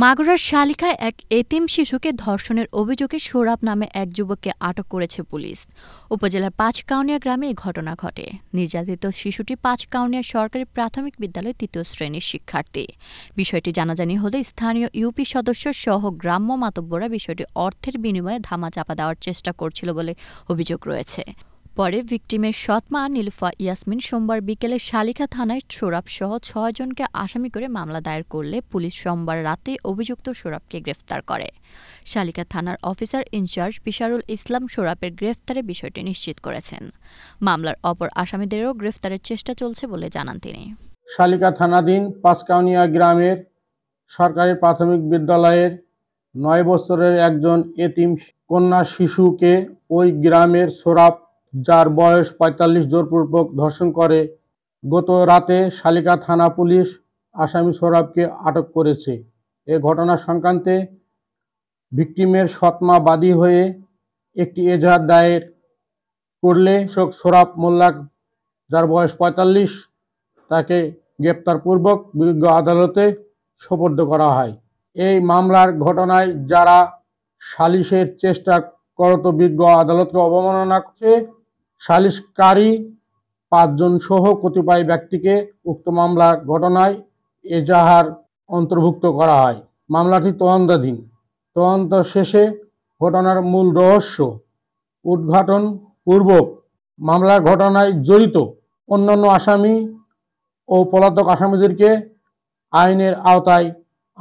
মাগুরার শালিকায় এক এতিম শিশুকে ধর্ষণের অভিযোগে সোরাব নামে এক যুবককে আটক করেছে পুলিশ উপজেলার পাঁচকাউনিয়া গ্রামে এই ঘটনা ঘটে নির্যাতিত শিশুটি পাঁচকাউনিয়া সরকারি প্রাথমিক বিদ্যালয়ের তৃতীয় শ্রেণীর শিক্ষার্থী বিষয়টি জানাজানি হলে স্থানীয় ইউপি সদস্য সহ গ্রাম্য মাতব্বরা বিষয়টি অর্থের বিনিময়ে ধামাচাপা দেওয়ার চেষ্টা করছিল বলে অভিযোগ রয়েছে পরে ভিকটিমের সৎমা নীলুফা ইয়াসমিন সোমবার বিকেলে শালিখা থানায় সোরাবসহ ছয়জনকে আসামি করে মামলা দায়ের করলে পুলিশ সোমবার রাতে অভিযুক্ত সোরাবকে গ্রেফতার করে শালিকা থানার অফিসার ইনচার্জ বিশারুল ইসলাম সোরাবের গ্রেফতারে বিষয়টি নিশ্চিত করেছেন মামলার অপর আসামিদেরও গ্রেফতারের চেষ্টা চলছে বলে জানান তিনি শালিকা থানাধীন পাঁচকাউনিয়া গ্রামের সরকারি প্রাথমিক বিদ্যালয়ের নয় বছরের একজন এতিম কন্যা শিশুকে ওই গ্রামের সোরাব যার বয়স পঁয়তাল্লিশ জোরপূর্বক ধর্ষণ করে গত রাতে শালিকা থানা পুলিশ আসামি সৌরভকে আটক করেছে এ ঘটনা সংক্রান্তে ভিক্টিমের সৎমা বাদী হয়ে একটি এজাহার দায়ের করলে শোক সোরাব মোল্লা যার বয়স পঁয়তাল্লিশ তাকে গ্রেপ্তারপূর্বক বিজ্ঞ আদালতে সোপর্দ করা হয় এই মামলার ঘটনায় যারা সালিশের চেষ্টা করত বিজ্ঞ আদালতকে অবমাননা করছে সালিশকারী পাঁচজন সহ কতিপয় ব্যক্তিকে উক্ত মামলার ঘটনায় এজাহার অন্তর্ভুক্ত করা হয় মামলাটি তদন্তাধীন তদন্ত শেষে ঘটনার মূল রহস্য উদ্ঘাটন পূর্বক মামলার ঘটনায় জড়িত অন্যান্য আসামি ও পলাতক আসামিদেরকে আইনের আওতায়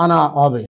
আনা হবে